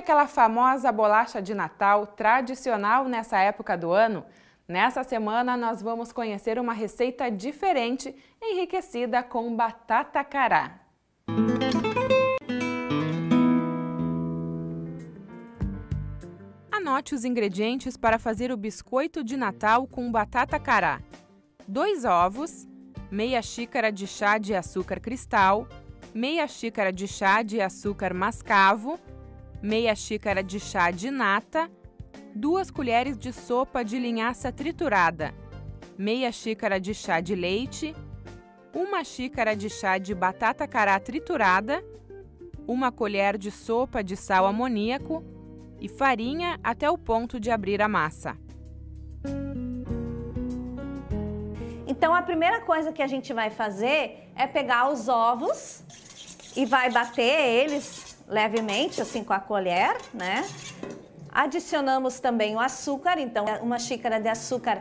aquela famosa bolacha de Natal tradicional nessa época do ano? Nessa semana nós vamos conhecer uma receita diferente, enriquecida com batata cará. Anote os ingredientes para fazer o biscoito de Natal com batata cará. 2 ovos, meia xícara de chá de açúcar cristal, meia xícara de chá de açúcar mascavo, meia xícara de chá de nata, duas colheres de sopa de linhaça triturada, meia xícara de chá de leite, uma xícara de chá de batata cará triturada, uma colher de sopa de sal amoníaco e farinha até o ponto de abrir a massa. Então a primeira coisa que a gente vai fazer é pegar os ovos e vai bater eles levemente, assim com a colher, né? Adicionamos também o açúcar, então é uma xícara de açúcar,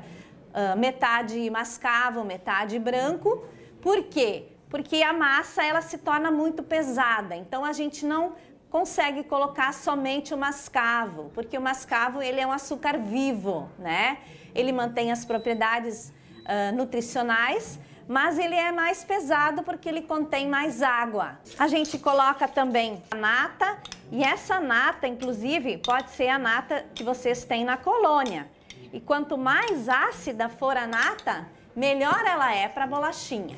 uh, metade mascavo, metade branco. Por quê? Porque a massa ela se torna muito pesada, então a gente não consegue colocar somente o mascavo, porque o mascavo ele é um açúcar vivo, né? Ele mantém as propriedades uh, nutricionais, mas ele é mais pesado porque ele contém mais água. A gente coloca também a nata, e essa nata, inclusive, pode ser a nata que vocês têm na colônia. E quanto mais ácida for a nata, melhor ela é para bolachinha.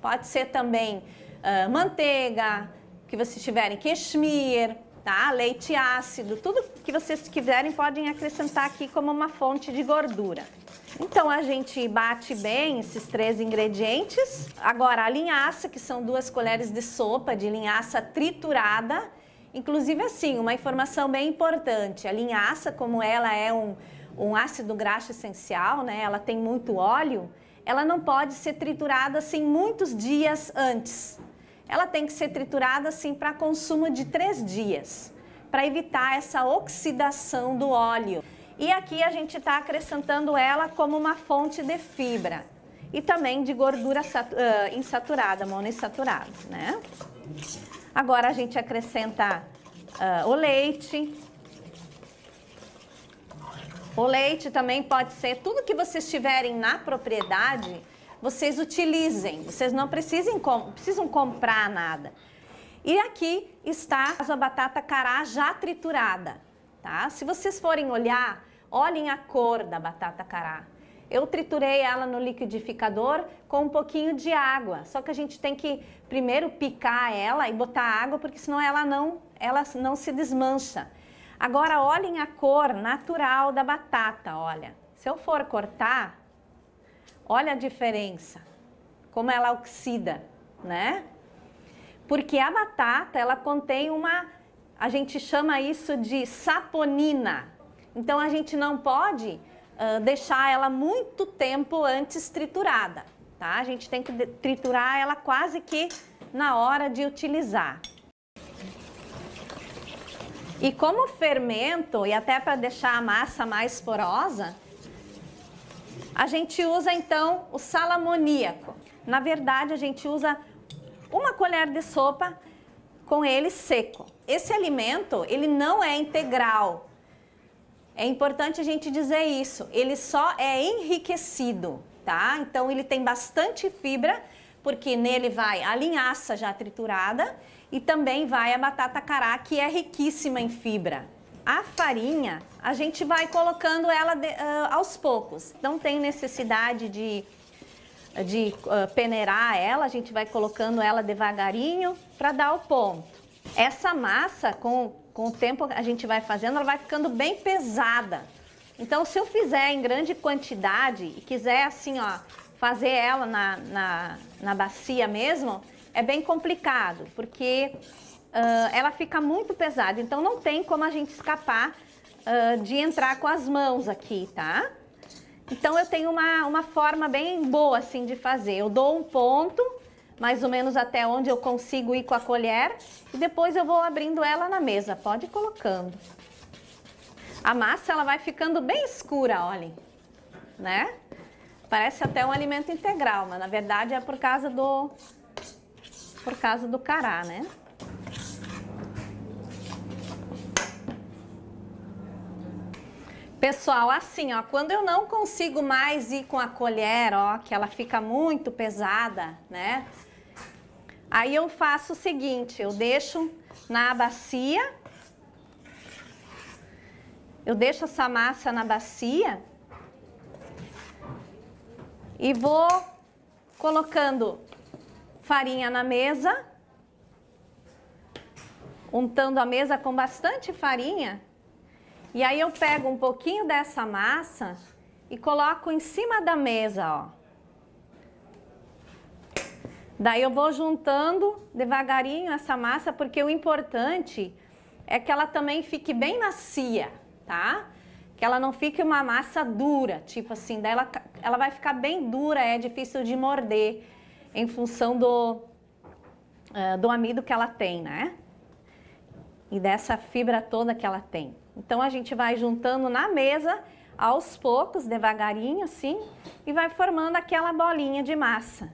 Pode ser também uh, manteiga, que vocês tiverem, cashmere, tá? Leite ácido, tudo que vocês quiserem podem acrescentar aqui como uma fonte de gordura. Então a gente bate bem esses três ingredientes. Agora a linhaça, que são duas colheres de sopa de linhaça triturada. Inclusive assim, uma informação bem importante, a linhaça, como ela é um, um ácido graxo essencial, né? Ela tem muito óleo, ela não pode ser triturada assim muitos dias antes ela tem que ser triturada assim para consumo de três dias, para evitar essa oxidação do óleo. E aqui a gente está acrescentando ela como uma fonte de fibra e também de gordura insaturada, monoinsaturada, né? Agora a gente acrescenta uh, o leite. O leite também pode ser tudo que vocês tiverem na propriedade vocês utilizem, vocês não precisem com, precisam comprar nada. E aqui está a batata cará já triturada, tá? Se vocês forem olhar, olhem a cor da batata cará. Eu triturei ela no liquidificador com um pouquinho de água, só que a gente tem que primeiro picar ela e botar água, porque senão ela não, ela não se desmancha. Agora olhem a cor natural da batata, olha. Se eu for cortar, Olha a diferença, como ela oxida, né? Porque a batata, ela contém uma, a gente chama isso de saponina. Então a gente não pode uh, deixar ela muito tempo antes triturada, tá? A gente tem que triturar ela quase que na hora de utilizar. E como fermento, e até para deixar a massa mais porosa, a gente usa então o sal amoníaco. Na verdade, a gente usa uma colher de sopa com ele seco. Esse alimento, ele não é integral. É importante a gente dizer isso. Ele só é enriquecido, tá? Então ele tem bastante fibra, porque nele vai a linhaça já triturada e também vai a batata cará, que é riquíssima em fibra. A farinha, a gente vai colocando ela de, uh, aos poucos. Não tem necessidade de, de uh, peneirar ela, a gente vai colocando ela devagarinho para dar o ponto. Essa massa, com, com o tempo a gente vai fazendo, ela vai ficando bem pesada. Então, se eu fizer em grande quantidade e quiser assim, ó, fazer ela na, na, na bacia mesmo, é bem complicado, porque uh, ela fica muito pesada, então não tem como a gente escapar uh, de entrar com as mãos aqui, tá? Então eu tenho uma, uma forma bem boa assim de fazer. Eu dou um ponto, mais ou menos até onde eu consigo ir com a colher, e depois eu vou abrindo ela na mesa, pode ir colocando. A massa ela vai ficando bem escura, olhem, né? Parece até um alimento integral, mas na verdade é por causa do por causa do cará, né? Pessoal, assim, ó, quando eu não consigo mais ir com a colher, ó, que ela fica muito pesada, né? Aí eu faço o seguinte, eu deixo na bacia, eu deixo essa massa na bacia e vou colocando farinha na mesa, untando a mesa com bastante farinha e aí eu pego um pouquinho dessa massa e coloco em cima da mesa, ó. Daí eu vou juntando devagarinho essa massa, porque o importante é que ela também fique bem macia, tá? Que ela não fique uma massa dura, tipo assim, daí ela, ela vai ficar bem dura, é difícil de morder em função do, eh, do amido que ela tem, né? E dessa fibra toda que ela tem. Então a gente vai juntando na mesa aos poucos, devagarinho assim, e vai formando aquela bolinha de massa.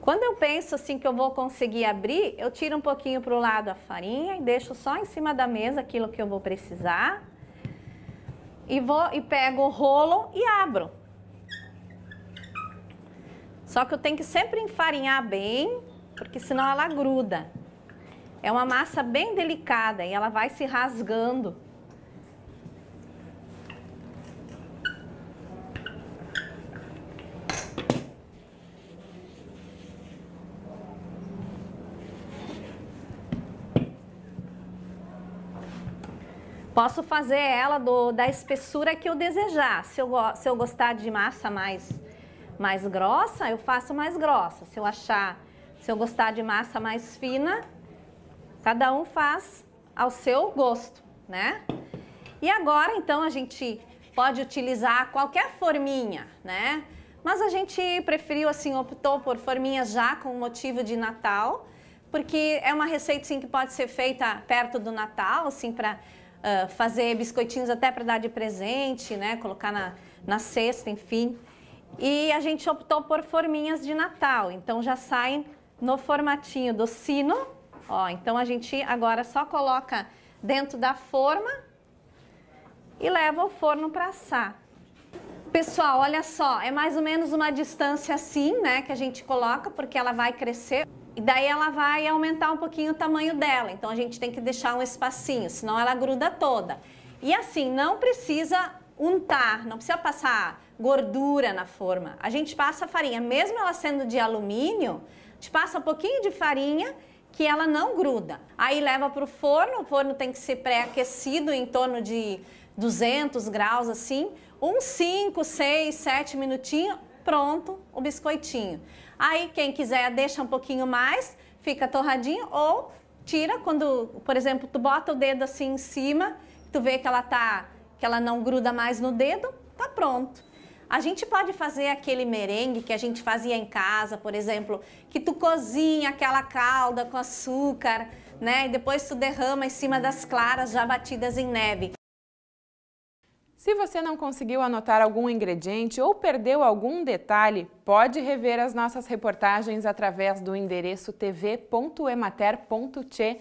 Quando eu penso assim que eu vou conseguir abrir, eu tiro um pouquinho para o lado a farinha e deixo só em cima da mesa aquilo que eu vou precisar. E vou e pego o rolo e abro. Só que eu tenho que sempre enfarinhar bem, porque senão ela gruda. É uma massa bem delicada e ela vai se rasgando. Posso fazer ela do, da espessura que eu desejar. Se eu, se eu gostar de massa mais, mais grossa, eu faço mais grossa. Se eu achar, se eu gostar de massa mais fina, Cada um faz ao seu gosto, né? E agora, então, a gente pode utilizar qualquer forminha, né? Mas a gente preferiu, assim, optou por forminhas já com motivo de Natal, porque é uma receita, sim, que pode ser feita perto do Natal, assim, para uh, fazer biscoitinhos até para dar de presente, né? Colocar na, na cesta, enfim. E a gente optou por forminhas de Natal, então já saem no formatinho do sino, Ó, então a gente agora só coloca dentro da forma e leva o forno para assar. Pessoal, olha só, é mais ou menos uma distância assim, né, que a gente coloca, porque ela vai crescer. E daí ela vai aumentar um pouquinho o tamanho dela, então a gente tem que deixar um espacinho, senão ela gruda toda. E assim, não precisa untar, não precisa passar gordura na forma. A gente passa farinha, mesmo ela sendo de alumínio, a gente passa um pouquinho de farinha que ela não gruda. Aí leva para o forno, o forno tem que ser pré-aquecido em torno de 200 graus assim, uns 5, 6, 7 minutinhos, pronto o biscoitinho. Aí quem quiser deixa um pouquinho mais, fica torradinho ou tira quando, por exemplo, tu bota o dedo assim em cima, tu vê que ela tá que ela não gruda mais no dedo, tá pronto. A gente pode fazer aquele merengue que a gente fazia em casa, por exemplo, que tu cozinha aquela calda com açúcar, né? E depois tu derrama em cima das claras já batidas em neve. Se você não conseguiu anotar algum ingrediente ou perdeu algum detalhe, pode rever as nossas reportagens através do endereço tv.emater.te.br.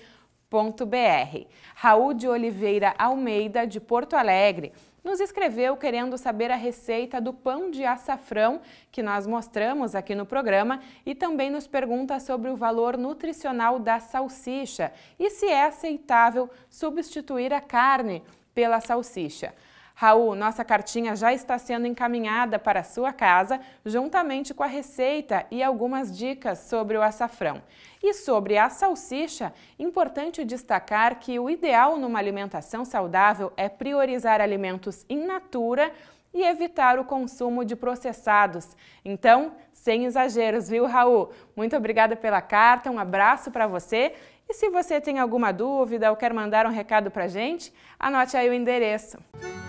Raul de Oliveira Almeida, de Porto Alegre, nos escreveu querendo saber a receita do pão de açafrão que nós mostramos aqui no programa e também nos pergunta sobre o valor nutricional da salsicha e se é aceitável substituir a carne pela salsicha. Raul, nossa cartinha já está sendo encaminhada para a sua casa, juntamente com a receita e algumas dicas sobre o açafrão. E sobre a salsicha, importante destacar que o ideal numa alimentação saudável é priorizar alimentos in natura e evitar o consumo de processados. Então, sem exageros, viu, Raul? Muito obrigada pela carta, um abraço para você. E se você tem alguma dúvida ou quer mandar um recado para gente, anote aí o endereço. Música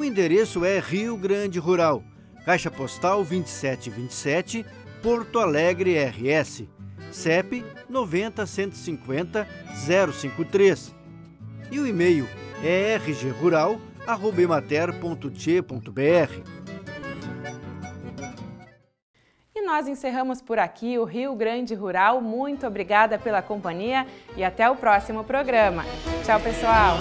o endereço é Rio Grande Rural, Caixa Postal 2727, Porto Alegre RS, CEP 90150 053. E o e-mail é rgrural.emater.tch.br. E nós encerramos por aqui o Rio Grande Rural. Muito obrigada pela companhia e até o próximo programa. Tchau, pessoal!